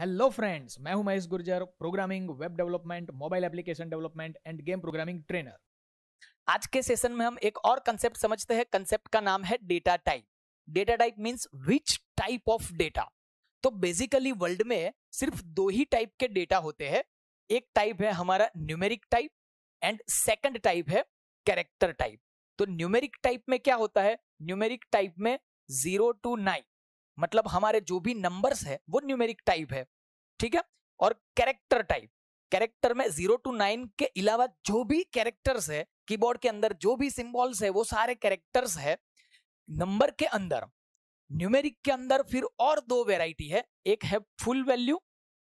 hello friends मैं हूं Mahesh Gurjar programming web development mobile application development and game programming trainer आज के सेशन में हम एक और कंसेप्ट समझते हैं कंसेप्ट का नाम है data type data type means which type of data तो बेसिकली वर्ल्ड में सिर्फ दो ही टाइप के डेटा होते हैं एक टाइप है हमारा numeric type and second type है कैरेक्टर टाइप तो न्यूमेरिक टाइप में क्या होता है न्यूमेरिक टाइप में जीरो टू नाइन मतलब हमारे जो भी नंबर्स है वो न्यूमेरिक टाइप है ठीक है और कैरेक्टर टाइप कैरेक्टर में जीरो टू नाइन के अलावा जो भी कैरेक्टर्स है कीबोर्ड के अंदर जो भी सिंबल्स है वो सारे कैरेक्टर्स है नंबर के अंदर न्यूमेरिक के अंदर फिर और दो वेराइटी है एक है फुल वैल्यू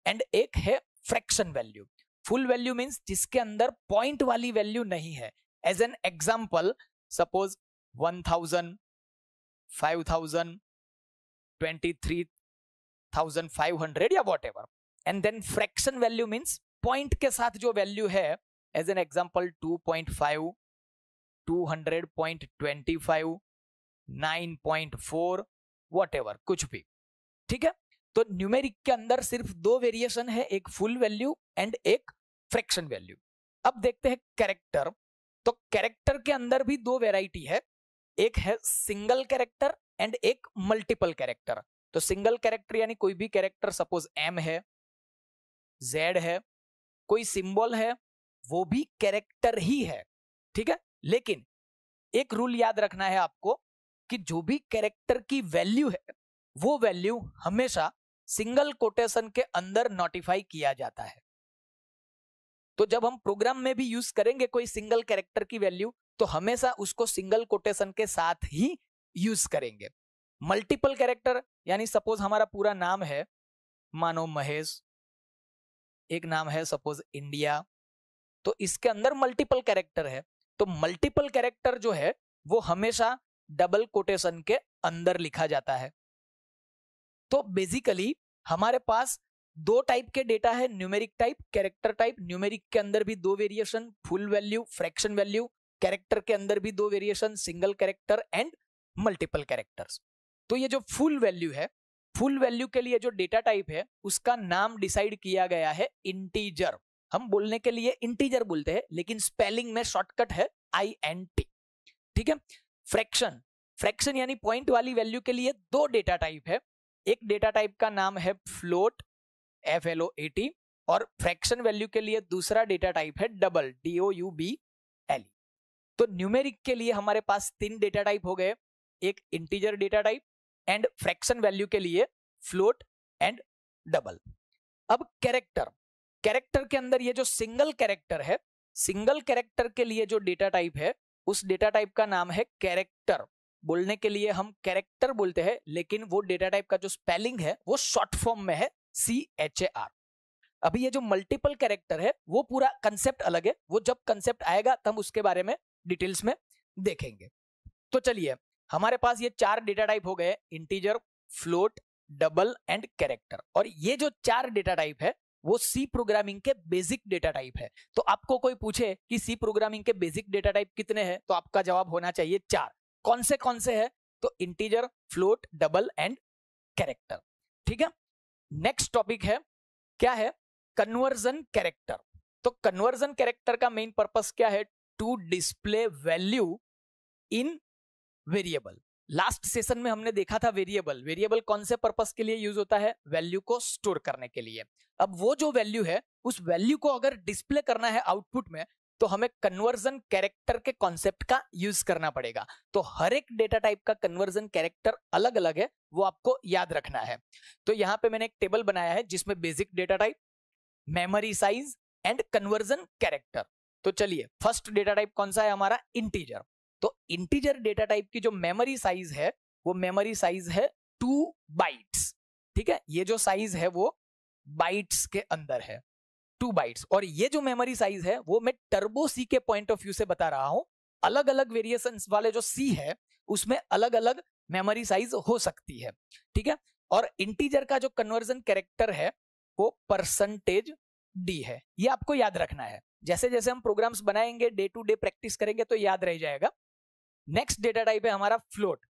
एंड एक है fraction value full value means जिसके अंदर पॉइंट वाली वैल्यू नहीं है as an example suppose one thousand five thousand 23,500 या whatever and then fraction value means point के साथ जो वैल्यू है as an example two point five two hundred point twenty five nine point four whatever कुछ भी ठीक है तो न्यूमेरिक के अंदर सिर्फ दो वेरिएशन है एक फुल वैल्यू एंड एक फ्रैक्शन वैल्यू अब देखते हैं कैरेक्टर तो कैरेक्टर के अंदर भी दो वेराइटी है एक है सिंगल कैरेक्टर एंड एक मल्टीपल कैरेक्टर तो सिंगल कैरेक्टर यानी कोई भी कैरेक्टर सपोज एम है जेड है कोई सिंबल है वो भी कैरेक्टर ही है ठीक है लेकिन एक रूल याद रखना है आपको कि जो भी कैरेक्टर की वैल्यू है वो वैल्यू हमेशा सिंगल कोटेशन के अंदर नोटिफाई किया जाता है तो जब हम प्रोग्राम में भी यूज करेंगे कोई सिंगल कैरेक्टर की वैल्यू तो हमेशा उसको सिंगल कोटेशन के साथ ही यूज करेंगे मल्टीपल कैरेक्टर यानी सपोज हमारा पूरा नाम है मानो महेश एक नाम है सपोज इंडिया तो इसके अंदर मल्टीपल कैरेक्टर है तो मल्टीपल कैरेक्टर जो है वो हमेशा डबल कोटेशन के अंदर लिखा जाता है तो बेसिकली हमारे पास दो टाइप के डेटा है numeric type character type numeric के अंदर भी दो variation full value fraction value character के अंदर भी दो variation single character and multiple characters तो ये जो फुल वैल्यू है फुल वैल्यू के लिए जो डेटा टाइप है उसका नाम डिसाइड किया गया है इंटीजर हम बोलने के लिए इंटीजर बोलते हैं लेकिन स्पेलिंग में शॉर्टकट है आई एन टी ठीक है फ्रैक्शन फ्रैक्शन यानी पॉइंट वाली वैल्यू के लिए दो डेटा टाइप है एक डेटा टाइप का नाम है float F L O A T और फ्रैक्शन वैल्यू के लिए दूसरा डेटा टाइप है double D O U B तो न्यूमेरिक के लिए हमारे पास तीन डेटा टाइप हो गए एक integer data type and fraction value के लिए फ्लोट एंड डबल अब कैरेक्टर कैरेक्टर के अंदर ये जो सिंगल कैरेक्टर है सिंगल कैरेक्टर के लिए जो डेटा टाइप है उस डेटा टाइप का नाम है कैरेक्टर बोलने के लिए हम कैरेक्टर बोलते हैं लेकिन वो डेटा टाइप का जो स्पेलिंग है वो शॉर्ट फॉर्म में है सी एच ए आर अभी ये जो मल्टीपल कैरेक्टर है वो पूरा कंसेप्ट अलग है वो जब कंसेप्ट आएगा तब उसके बारे में डिटेल्स में देखेंगे तो चलिए हमारे पास ये चार डेटा टाइप हो गए integer float double and character और ये जो चार डेटा टाइप है वो सी प्रोग्रामिंग के बेसिक डेटा टाइप है तो आपको कोई पूछे कि सी प्रोग्रामिंग के बेसिक डेटा टाइप कितने हैं तो आपका जवाब होना चाहिए चार कौन से कौन से है तो integer float double and character ठीक है नेक्स्ट टॉपिक है क्या है कन्वर्जन कैरेक्टर तो कन्वर्जन कैरेक्टर का मेन पर्पस क्या है to display value in variable last session में हमने देखा था वेरिएबल वेरिएबल कौन से पर्पस के लिए यूज होता है वैल्यू को स्टोर करने के लिए अब वो जो वैल्यू है उस वैल्यू को अगर डिस्प्ले करना है आउटपुट में तो हमें कन्वर्जन कैरेक्टर के कॉन्सेप्ट का यूज करना पड़ेगा तो हर एक डेटा टाइप का कन्वर्जन कैरेक्टर अलग अलग है वो आपको याद रखना है तो यहाँ पे मैंने एक टेबल बनाया है जिसमें basic data type memory size and conversion character तो चलिए फर्स्ट डेटा टाइप कौन सा है हमारा इंटीजर तो इंटीजर डेटा टाइप की जो मेमोरी साइज है वो मेमोरी साइज है टू बाइट्स ठीक है ये जो साइज है वो बाइट्स के अंदर है टू बाइट्स और ये जो मेमोरी साइज है वो मैं टर्बो सी के पॉइंट ऑफ व्यू से बता रहा हूं अलग अलग वेरिएशन वाले जो सी है उसमें अलग अलग मेमोरी साइज हो सकती है ठीक है और इंटीजर का जो कन्वर्जन कैरेक्टर है वो परसेंटेज डी है ये आपको याद रखना है जैसे जैसे हम प्रोग्राम्स बनाएंगे डे टू डे प्रैक्टिस करेंगे तो याद रह जाएगा नेक्स्ट डेटा टाइप है हमारा फ्लोट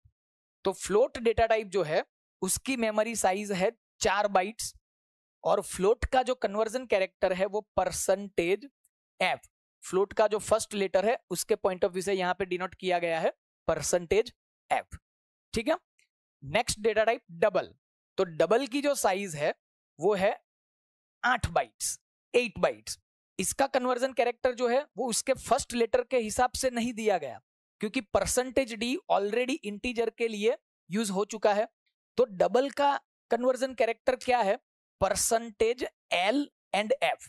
तो फ्लोट डेटा टाइप जो है उसकी मेमोरी साइज है चार बाइट्स और फ्लोट का जो कन्वर्जन कैरेक्टर है वो परसेंटेज एफ फ्लोट का जो फर्स्ट लेटर है उसके पॉइंट ऑफ व्यू से यहाँ पे डिनोट किया गया है परसेंटेज एफ ठीक है नेक्स्ट डेटा टाइप डबल तो डबल की जो साइज है वो है आठ बाइट्स एट बाइट्स इसका कन्वर्जन कैरेक्टर जो है वो उसके फर्स्ट लेटर के हिसाब से नहीं दिया गया क्योंकि परसेंटेज डी ऑलरेडी इंटीजर के लिए यूज हो चुका है तो डबल का कन्वर्जन कैरेक्टर क्या है परसेंटेज एल एंड एफ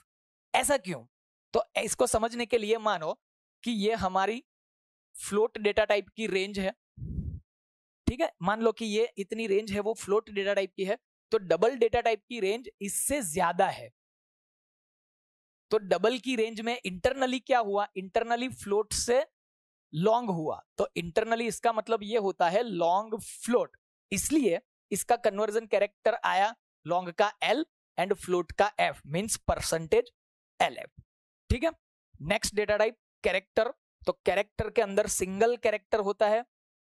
ऐसा क्यों तो इसको समझने के लिए मानो कि ये हमारी फ्लोट डेटा टाइप की रेंज है ठीक है मान लो कि ये इतनी रेंज है वो फ्लोट डेटा टाइप की है तो डबल डेटा टाइप की रेंज इससे ज्यादा है तो डबल की रेंज में इंटरनली क्या हुआ इंटरनली फ्लोट से लॉन्ग हुआ तो इंटरनली इसका मतलब ये होता है लॉन्ग फ्लोट इसलिए इसका कन्वर्जन कैरेक्टर आया लॉन्ग का एल एंड फ्लोट का F means percentage L F ठीक है नेक्स्ट डेटा टाइप कैरेक्टर तो कैरेक्टर के अंदर सिंगल कैरेक्टर होता है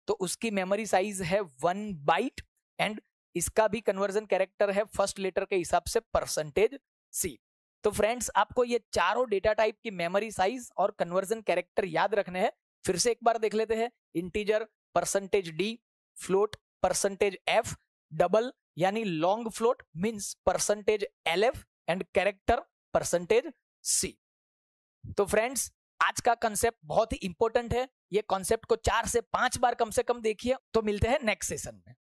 तो उसकी मेमोरी साइज है वन बाइट एंड इसका भी कन्वर्जन कैरेक्टर है फर्स्ट लेटर के हिसाब से परसेंटेज सी तो फ्रेंड्स आपको ये चारों डेटा टाइप की मेमोरी साइज और कन्वर्जन कैरेक्टर याद रखने हैं फिर से एक बार देख लेते हैं integer percentage D float percentage F double यानी long float means percentage L F and character percentage C तो फ्रेंड्स आज का कॉन्सेप्ट बहुत ही इंपॉर्टेंट है ये कॉन्सेप्ट को चार से पांच बार कम से कम देखिए तो मिलते हैं नेक्स्ट सेशन में